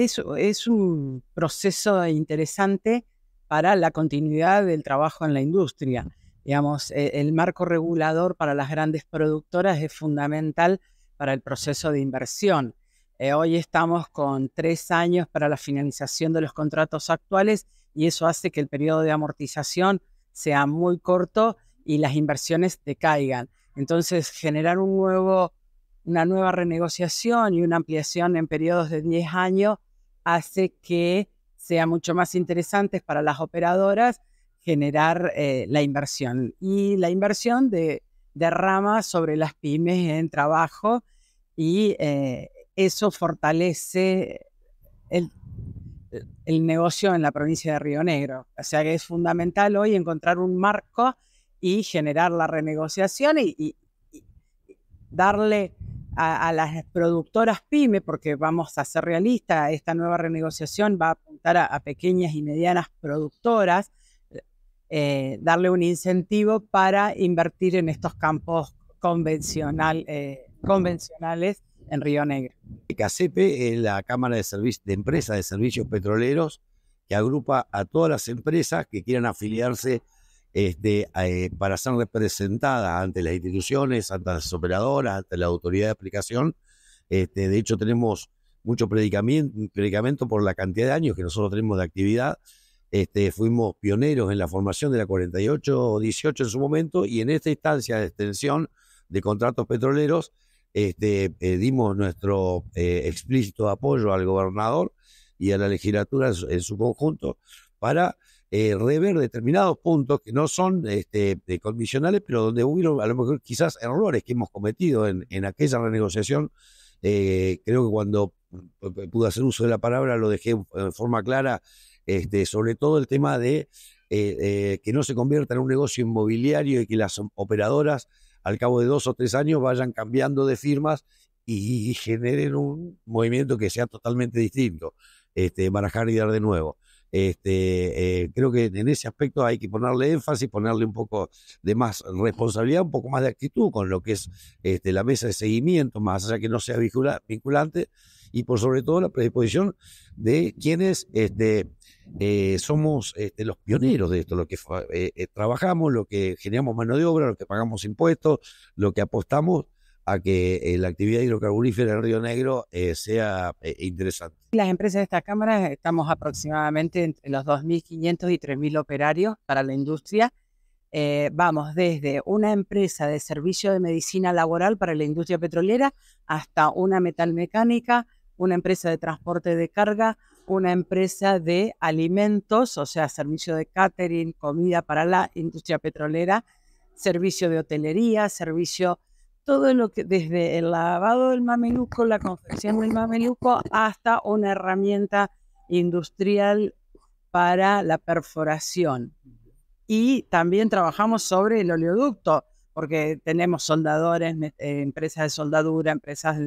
Es, un proceso interesante para la continuidad del trabajo en la industria. Digamos, e, el marco regulador para las grandes productoras es fundamental para el proceso de inversión. Eh, hoy estamos con tres años para la finalización de los contratos actuales y eso hace que el periodo de amortización sea muy corto y las inversiones decaigan. Entonces, generar un nuevo una nueva renegociación y una ampliación en periodos de 10 años hace que sea mucho más interesante para las operadoras generar eh, la inversión. Y la inversión de, derrama sobre las pymes en trabajo y eh, eso fortalece el, negocio en la provincia de Río Negro. O sea que es fundamental hoy encontrar un marco y generar la renegociación y darle a, las productoras pyme, porque vamos a ser realistas, esta nueva renegociación va a apuntar a, pequeñas y medianas productoras, eh, darle un incentivo para invertir en estos campos convencional, eh, convencionales en Río Negro. CACEPE es la Cámara de, de Empresas de Servicios Petroleros que agrupa a todas las empresas que quieran afiliarse este, eh, para ser representada ante las instituciones, ante las operadoras, ante la autoridad de aplicación. Este, de hecho, tenemos mucho predicamento, por la cantidad de años que nosotros tenemos de actividad. Este, fuimos pioneros en la formación de la 48-18 en su momento y en esta instancia de extensión de contratos petroleros este, eh, dimos nuestro eh, explícito apoyo al gobernador y a la legislatura en su conjunto para eh, rever determinados puntos que no son este, condicionales, pero donde hubieron a lo mejor quizás errores que hemos cometido en, aquella renegociación. Eh, creo que cuando pude hacer uso de la palabra lo dejé eh, en forma clara, este, sobre todo el tema de que no se convierta en un negocio inmobiliario y que las operadoras al cabo de dos o tres años vayan cambiando de firmas y, generen un movimiento que sea totalmente distinto, este, y dar de nuevo. Este, eh, creo que en ese aspecto hay que ponerle énfasis, ponerle un poco de más responsabilidad, un poco más de actitud con lo que es este, la mesa de seguimiento, más allá que no sea vinculante, y por sobre todo la predisposición de quienes este, eh, somos este, los pioneros de esto, lo que eh, trabajamos, lo que generamos mano de obra, lo que pagamos impuestos, lo que apostamos a que eh, la actividad hidrocarburífera en Río Negro eh, sea eh, interesante. Las empresas de esta Cámara estamos aproximadamente entre los 2.500 y 3.000 operarios para la industria. vamos desde una empresa de servicio de medicina laboral para la industria petrolera hasta una metalmecánica, una empresa de transporte de carga, una empresa de alimentos, o sea, servicio de catering, comida para la industria petrolera, servicio de hotelería, servicio todo lo que, desde el lavado del mameluco, la confección del mameluco, hasta una herramienta industrial para la perforación. Y también trabajamos sobre el oleoducto, porque tenemos soldadores, eh, empresas de soldadura, empresas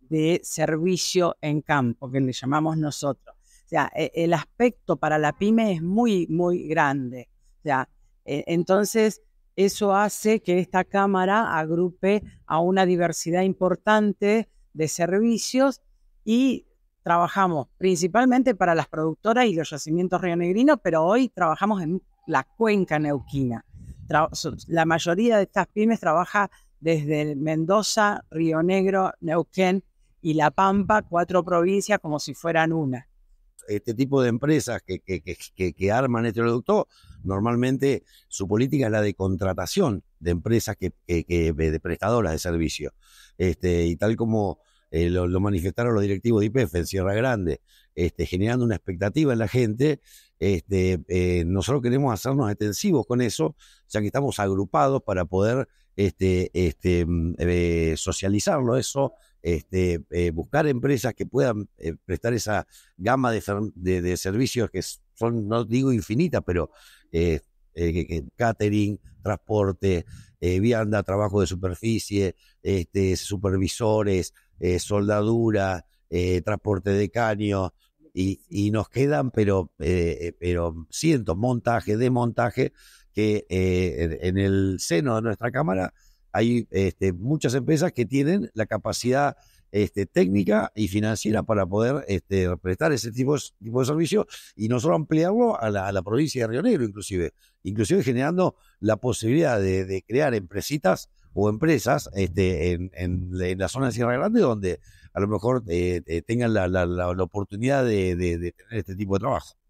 de servicio en campo, que le llamamos nosotros. O sea, e, el aspecto para la pyme es muy, muy grande. O sea, e, entonces eso hace que esta Cámara agrupe a una diversidad importante de servicios y trabajamos principalmente para las productoras y los yacimientos rionegrinos, pero hoy trabajamos en la cuenca neuquina. la mayoría de estas pymes trabaja desde Mendoza, Río Negro, Neuquén y La Pampa, cuatro provincias como si fueran una. Este tipo de empresas que, arman este producto Normalmente su política es la de contratación de empresas que, de prestadoras de servicios. Este, y tal como eh, lo, manifestaron los directivos de IPF en Sierra Grande, este, generando una expectativa en la gente, este, eh, nosotros queremos hacernos extensivos con eso, ya que estamos agrupados para poder este, este, mm, eh, socializarlo eso, este, buscar empresas que puedan prestar esa gama de, servicios que es no digo infinitas, pero eh, eh, catering, transporte, eh, vianda, trabajo de superficie, este, supervisores, soldadura, transporte de caño, y, nos quedan, pero, pero montaje, desmontaje, que en el seno de nuestra cámara hay este, muchas empresas que tienen la capacidad este, técnica y financiera para poder este, prestar ese tipo, de servicio y no solo ampliarlo a la, provincia de Río Negro, inclusive, inclusive generando la posibilidad de, crear empresitas o empresas este, en, la zona de Sierra Grande donde a lo mejor eh, eh, tengan la, la, la, oportunidad de tener este tipo de trabajo.